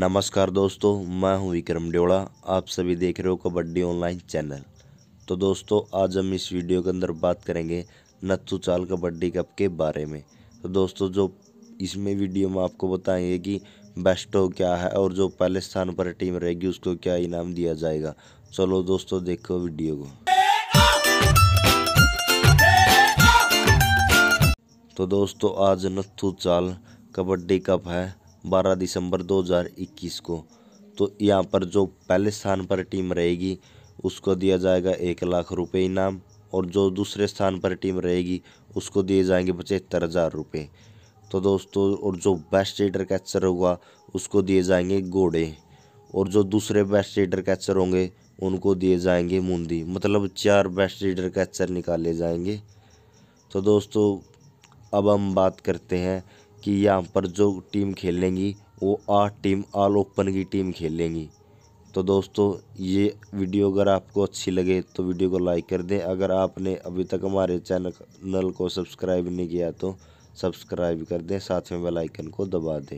नमस्कार दोस्तों मैं हूं विक्रम ड्योड़ा आप सभी देख रहे हो कबड्डी ऑनलाइन चैनल तो दोस्तों आज हम इस वीडियो के अंदर बात करेंगे नत्थू चाल कबड्डी कप के बारे में तो दोस्तों जो इसमें वीडियो में आपको बताएंगे कि बेस्ट हो क्या है और जो पहले स्थान पर टीम रहेगी उसको क्या इनाम दिया जाएगा चलो दोस्तों देखो वीडियो को तो दोस्तों आज नत्थू चाल कबड्डी कप है 12 दिसंबर 2021 को तो यहाँ पर जो पहले स्थान पर टीम रहेगी उसको दिया जाएगा एक लाख रुपए इनाम और जो दूसरे स्थान पर टीम रहेगी उसको दिए जाएंगे पचहत्तर हज़ार रुपये तो दोस्तों और जो बेस्ट रेडर कैचर होगा उसको दिए जाएंगे घोड़े और जो दूसरे बेस्ट रेडर कैचर होंगे उनको दिए जाएंगे मुंदी मतलब चार बेस्ट रेडर कैचर निकाले जाएंगे तो दोस्तों अब हम बात करते हैं कि यहाँ पर जो टीम खेलेंगी वो आठ टीम ऑल ओपन की टीम खेलेंगी तो दोस्तों ये वीडियो अगर आपको अच्छी लगे तो वीडियो को लाइक कर दें अगर आपने अभी तक हमारे चैनल को सब्सक्राइब नहीं किया तो सब्सक्राइब कर दें साथ में बेल आइकन को दबा दें